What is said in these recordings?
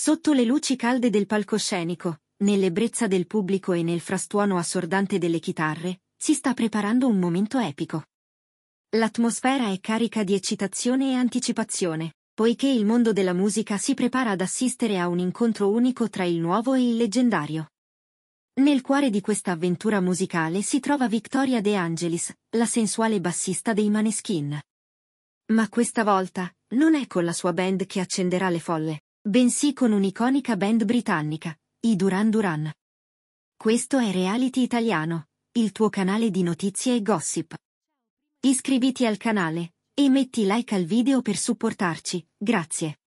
Sotto le luci calde del palcoscenico, nell'ebbrezza del pubblico e nel frastuono assordante delle chitarre, si sta preparando un momento epico. L'atmosfera è carica di eccitazione e anticipazione, poiché il mondo della musica si prepara ad assistere a un incontro unico tra il nuovo e il leggendario. Nel cuore di questa avventura musicale si trova Victoria De Angelis, la sensuale bassista dei Maneskin. Ma questa volta, non è con la sua band che accenderà le folle, bensì con un'iconica band britannica, i Duran Duran. Questo è Reality Italiano, il tuo canale di notizie e gossip. Iscriviti al canale e metti like al video per supportarci, grazie.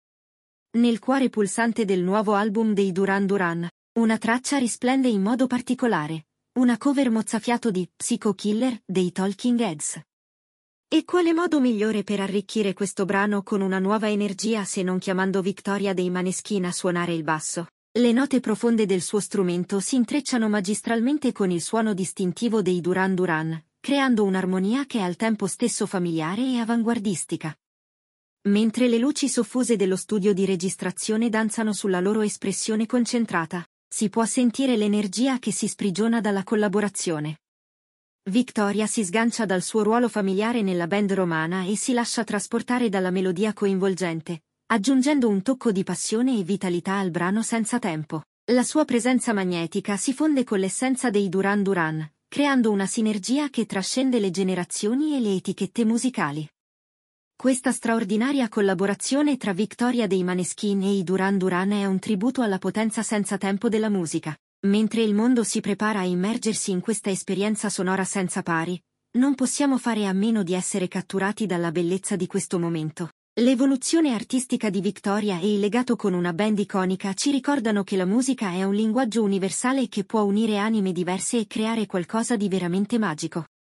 Nel cuore pulsante del nuovo album dei Duran Duran, una traccia risplende in modo particolare, una cover mozzafiato di Psycho Killer dei Talking Heads. E quale modo migliore per arricchire questo brano con una nuova energia se non chiamando Victoria dei Maneschina a suonare il basso? Le note profonde del suo strumento si intrecciano magistralmente con il suono distintivo dei Duran Duran, creando un'armonia che è al tempo stesso familiare e avanguardistica. Mentre le luci soffuse dello studio di registrazione danzano sulla loro espressione concentrata, si può sentire l'energia che si sprigiona dalla collaborazione. Victoria si sgancia dal suo ruolo familiare nella band romana e si lascia trasportare dalla melodia coinvolgente, aggiungendo un tocco di passione e vitalità al brano senza tempo. La sua presenza magnetica si fonde con l'essenza dei Duran Duran, creando una sinergia che trascende le generazioni e le etichette musicali. Questa straordinaria collaborazione tra Victoria dei Maneskin e i Duran Duran è un tributo alla potenza senza tempo della musica, Mentre il mondo si prepara a immergersi in questa esperienza sonora senza pari, non possiamo fare a meno di essere catturati dalla bellezza di questo momento. L'evoluzione artistica di Victoria e il legato con una band iconica ci ricordano che la musica è un linguaggio universale che può unire anime diverse e creare qualcosa di veramente magico.